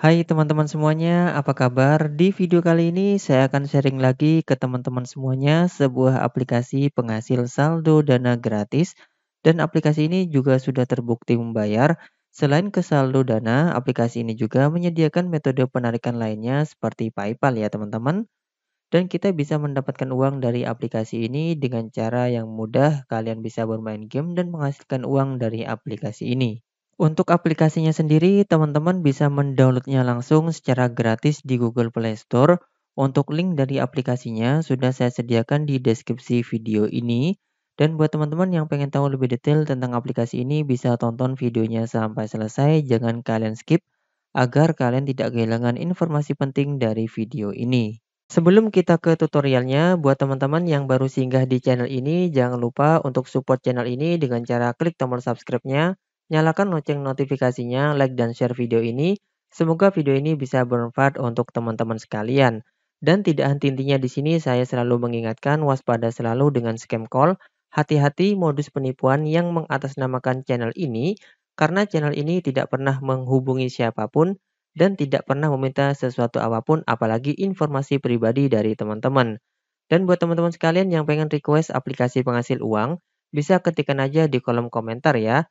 Hai teman-teman semuanya, apa kabar? Di video kali ini saya akan sharing lagi ke teman-teman semuanya sebuah aplikasi penghasil saldo dana gratis dan aplikasi ini juga sudah terbukti membayar. Selain ke saldo dana, aplikasi ini juga menyediakan metode penarikan lainnya seperti PayPal ya teman-teman. Dan kita bisa mendapatkan uang dari aplikasi ini dengan cara yang mudah. Kalian bisa bermain game dan menghasilkan uang dari aplikasi ini. Untuk aplikasinya sendiri, teman-teman bisa mendownloadnya langsung secara gratis di Google Play Store. Untuk link dari aplikasinya sudah saya sediakan di deskripsi video ini. Dan buat teman-teman yang pengen tahu lebih detail tentang aplikasi ini, bisa tonton videonya sampai selesai, jangan kalian skip, agar kalian tidak kehilangan informasi penting dari video ini. Sebelum kita ke tutorialnya, buat teman-teman yang baru singgah di channel ini, jangan lupa untuk support channel ini dengan cara klik tombol subscribe-nya, Nyalakan lonceng notifikasinya, like dan share video ini. Semoga video ini bisa bermanfaat untuk teman-teman sekalian. Dan tidak henti-hentinya di sini saya selalu mengingatkan waspada selalu dengan scam call. Hati-hati modus penipuan yang mengatasnamakan channel ini karena channel ini tidak pernah menghubungi siapapun dan tidak pernah meminta sesuatu apapun apalagi informasi pribadi dari teman-teman. Dan buat teman-teman sekalian yang pengen request aplikasi penghasil uang, bisa ketikkan aja di kolom komentar ya.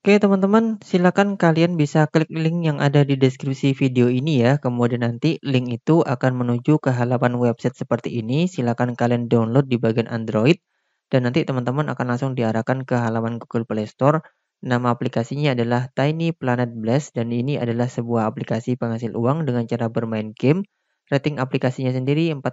Oke teman-teman, silakan kalian bisa klik link yang ada di deskripsi video ini ya. Kemudian nanti link itu akan menuju ke halaman website seperti ini. Silakan kalian download di bagian Android dan nanti teman-teman akan langsung diarahkan ke halaman Google Play Store. Nama aplikasinya adalah Tiny Planet Blast dan ini adalah sebuah aplikasi penghasil uang dengan cara bermain game. Rating aplikasinya sendiri 4,3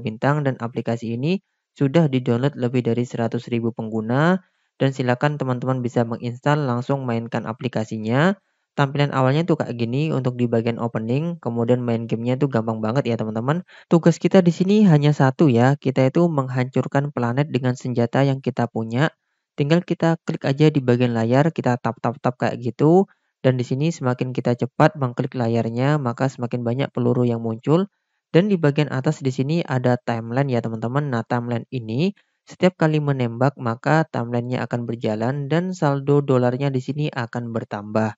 bintang dan aplikasi ini sudah di-download lebih dari 100.000 pengguna dan silakan teman-teman bisa menginstal langsung mainkan aplikasinya. Tampilan awalnya tuh kayak gini untuk di bagian opening, kemudian main gamenya tuh gampang banget ya teman-teman. Tugas kita di sini hanya satu ya, kita itu menghancurkan planet dengan senjata yang kita punya. Tinggal kita klik aja di bagian layar, kita tap-tap-tap kayak gitu. Dan di sini semakin kita cepat mengklik layarnya, maka semakin banyak peluru yang muncul. Dan di bagian atas di sini ada timeline ya teman-teman. Nah timeline ini setiap kali menembak, maka timeline akan berjalan dan saldo dolarnya di sini akan bertambah.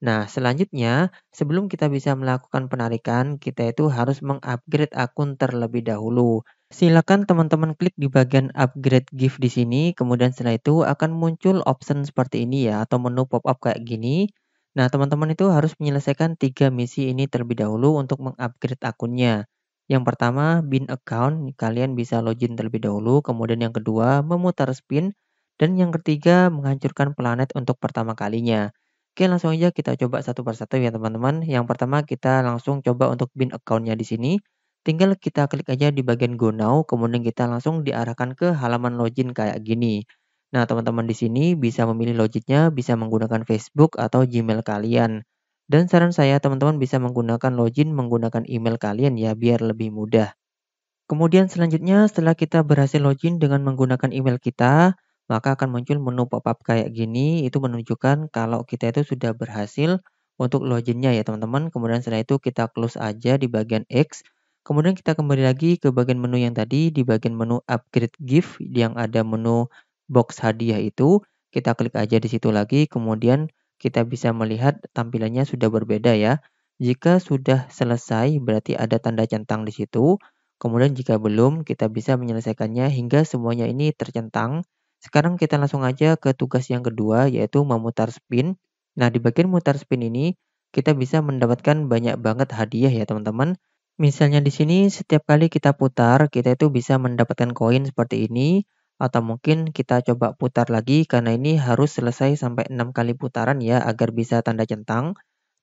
Nah, selanjutnya, sebelum kita bisa melakukan penarikan, kita itu harus mengupgrade akun terlebih dahulu. Silakan teman-teman klik di bagian upgrade gift di sini, kemudian setelah itu akan muncul option seperti ini ya, atau menu pop-up kayak gini. Nah, teman-teman itu harus menyelesaikan tiga misi ini terlebih dahulu untuk mengupgrade akunnya. Yang pertama, bin account, kalian bisa login terlebih dahulu. Kemudian yang kedua, memutar spin. Dan yang ketiga, menghancurkan planet untuk pertama kalinya. Oke, langsung aja kita coba satu persatu ya teman-teman. Yang pertama, kita langsung coba untuk bin accountnya di sini. Tinggal kita klik aja di bagian Go Now, kemudian kita langsung diarahkan ke halaman login kayak gini. Nah, teman-teman di sini bisa memilih loginnya, bisa menggunakan Facebook atau Gmail kalian. Dan saran saya teman-teman bisa menggunakan login menggunakan email kalian ya biar lebih mudah. Kemudian selanjutnya setelah kita berhasil login dengan menggunakan email kita, maka akan muncul menu pop-up kayak gini, itu menunjukkan kalau kita itu sudah berhasil untuk loginnya ya teman-teman. Kemudian setelah itu kita close aja di bagian X. Kemudian kita kembali lagi ke bagian menu yang tadi, di bagian menu upgrade gift yang ada menu box hadiah itu. Kita klik aja di situ lagi, kemudian kita bisa melihat tampilannya sudah berbeda ya. Jika sudah selesai berarti ada tanda centang di situ. Kemudian jika belum kita bisa menyelesaikannya hingga semuanya ini tercentang. Sekarang kita langsung aja ke tugas yang kedua yaitu memutar spin. Nah di bagian mutar spin ini kita bisa mendapatkan banyak banget hadiah ya teman-teman. Misalnya di sini setiap kali kita putar kita itu bisa mendapatkan koin seperti ini. Atau mungkin kita coba putar lagi karena ini harus selesai sampai 6 kali putaran ya agar bisa tanda centang.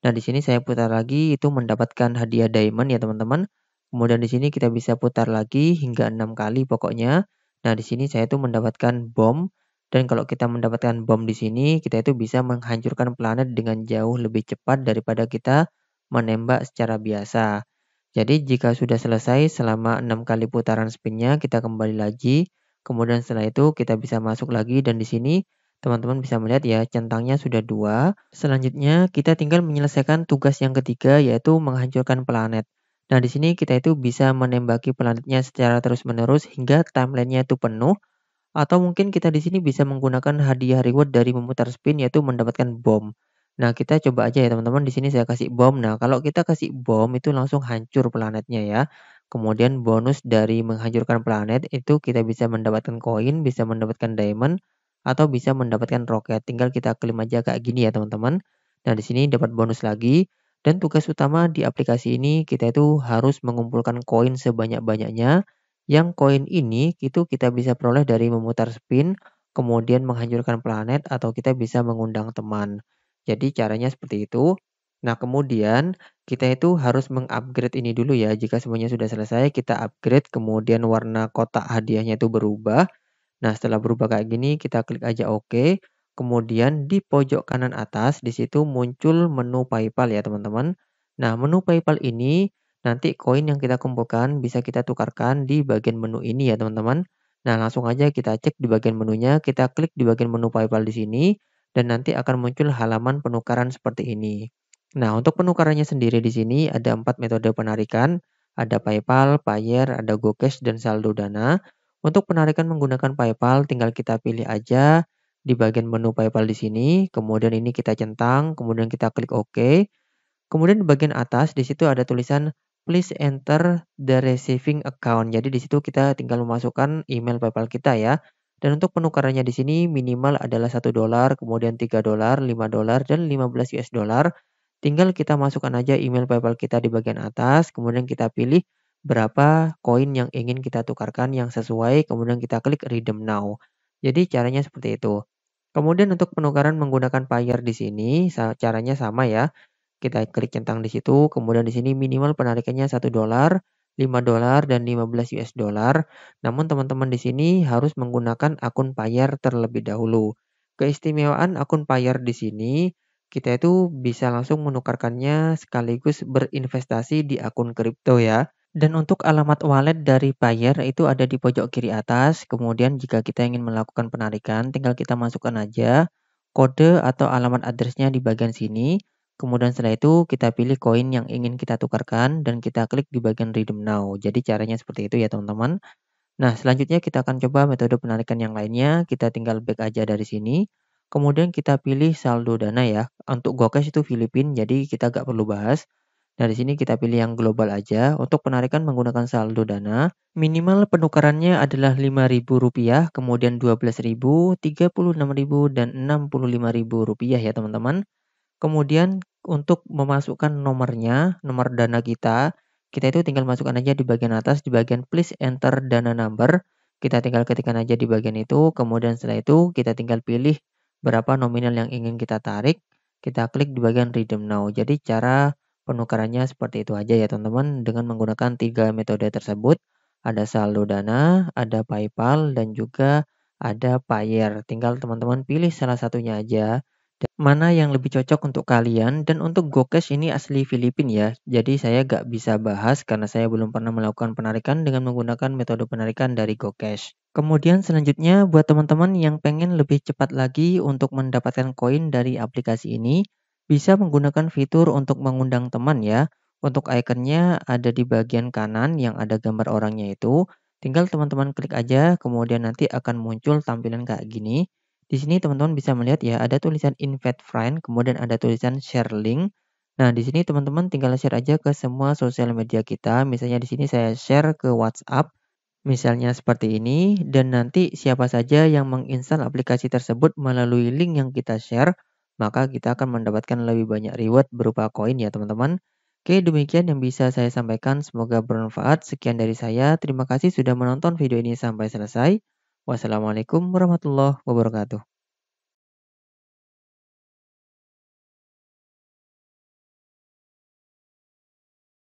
Nah, di sini saya putar lagi itu mendapatkan hadiah diamond ya teman-teman. Kemudian di sini kita bisa putar lagi hingga 6 kali pokoknya. Nah, di sini saya itu mendapatkan bom dan kalau kita mendapatkan bom di sini, kita itu bisa menghancurkan planet dengan jauh lebih cepat daripada kita menembak secara biasa. Jadi jika sudah selesai selama 6 kali putaran spinnya, kita kembali lagi Kemudian setelah itu kita bisa masuk lagi dan di sini teman-teman bisa melihat ya centangnya sudah dua. Selanjutnya kita tinggal menyelesaikan tugas yang ketiga yaitu menghancurkan planet. Nah di sini kita itu bisa menembaki planetnya secara terus-menerus hingga timelinenya itu penuh. Atau mungkin kita di sini bisa menggunakan hadiah reward dari memutar spin yaitu mendapatkan bom. Nah, kita coba aja ya teman-teman. Di sini saya kasih bom. Nah, kalau kita kasih bom itu langsung hancur planetnya ya. Kemudian bonus dari menghancurkan planet itu kita bisa mendapatkan koin, bisa mendapatkan diamond, atau bisa mendapatkan roket. Tinggal kita klaim aja kayak gini ya teman-teman. Nah di sini dapat bonus lagi. Dan tugas utama di aplikasi ini kita itu harus mengumpulkan koin sebanyak-banyaknya. Yang koin ini itu kita bisa peroleh dari memutar spin, kemudian menghancurkan planet, atau kita bisa mengundang teman. Jadi caranya seperti itu. Nah, kemudian kita itu harus mengupgrade ini dulu ya. Jika semuanya sudah selesai, kita upgrade, kemudian warna kotak hadiahnya itu berubah. Nah, setelah berubah kayak gini, kita klik aja OK. Kemudian di pojok kanan atas, di situ muncul menu PayPal ya, teman-teman. Nah, menu PayPal ini nanti koin yang kita kumpulkan bisa kita tukarkan di bagian menu ini ya, teman-teman. Nah, langsung aja kita cek di bagian menunya, kita klik di bagian menu PayPal di sini, dan nanti akan muncul halaman penukaran seperti ini. Nah, untuk penukarannya sendiri di sini ada empat metode penarikan, ada PayPal, Payer, ada GoCash, dan saldo dana. Untuk penarikan menggunakan PayPal, tinggal kita pilih aja di bagian menu PayPal di sini, kemudian ini kita centang, kemudian kita klik OK. Kemudian di bagian atas, di situ ada tulisan please enter the receiving account. Jadi di situ kita tinggal memasukkan email PayPal kita ya. Dan untuk penukarannya di sini minimal adalah 1 dolar, kemudian 3 dolar, 5 dolar, dan 15 US dolar. Tinggal kita masukkan aja email PayPal kita di bagian atas, kemudian kita pilih berapa koin yang ingin kita tukarkan yang sesuai, kemudian kita klik redeem now. Jadi caranya seperti itu. Kemudian untuk penukaran menggunakan Payer di sini, caranya sama ya. Kita klik centang di situ, kemudian di sini minimal penarikannya 1 dolar, 5 dolar dan 15 US dollar. Namun teman-teman di sini harus menggunakan akun Payer terlebih dahulu. Keistimewaan akun Payer di sini kita itu bisa langsung menukarkannya sekaligus berinvestasi di akun kripto ya. Dan untuk alamat wallet dari Payer itu ada di pojok kiri atas. Kemudian jika kita ingin melakukan penarikan, tinggal kita masukkan aja kode atau alamat addressnya di bagian sini. Kemudian setelah itu kita pilih koin yang ingin kita tukarkan dan kita klik di bagian redeem now. Jadi caranya seperti itu ya teman-teman. Nah selanjutnya kita akan coba metode penarikan yang lainnya. Kita tinggal back aja dari sini. Kemudian kita pilih saldo dana ya. Untuk GoCash itu Filipin, jadi kita nggak perlu bahas. Nah, Dari sini kita pilih yang global aja. Untuk penarikan menggunakan saldo dana, minimal penukarannya adalah Rp5.000, kemudian Rp12.000, Rp36.000, dan Rp65.000 ya teman-teman. Kemudian untuk memasukkan nomornya, nomor dana kita, kita itu tinggal masukkan aja di bagian atas, di bagian please enter dana number. Kita tinggal ketikkan aja di bagian itu, kemudian setelah itu kita tinggal pilih berapa nominal yang ingin kita tarik, kita klik di bagian redeem now. Jadi cara penukarannya seperti itu aja ya teman-teman dengan menggunakan tiga metode tersebut. Ada saldo dana, ada PayPal, dan juga ada Payer. Tinggal teman-teman pilih salah satunya aja. Dan mana yang lebih cocok untuk kalian dan untuk GoCash ini asli Filipin ya. Jadi saya gak bisa bahas karena saya belum pernah melakukan penarikan dengan menggunakan metode penarikan dari GoCash. Kemudian selanjutnya buat teman-teman yang pengen lebih cepat lagi untuk mendapatkan koin dari aplikasi ini, bisa menggunakan fitur untuk mengundang teman ya. Untuk ikonnya ada di bagian kanan yang ada gambar orangnya itu. Tinggal teman-teman klik aja, kemudian nanti akan muncul tampilan kayak gini. Di sini teman-teman bisa melihat ya, ada tulisan invite friend, kemudian ada tulisan share link. Nah, di sini teman-teman tinggal share aja ke semua sosial media kita. Misalnya di sini saya share ke WhatsApp. Misalnya seperti ini, dan nanti siapa saja yang menginstal aplikasi tersebut melalui link yang kita share, maka kita akan mendapatkan lebih banyak reward berupa koin ya teman-teman. Oke, demikian yang bisa saya sampaikan. Semoga bermanfaat. Sekian dari saya. Terima kasih sudah menonton video ini sampai selesai. Wassalamualaikum warahmatullahi wabarakatuh.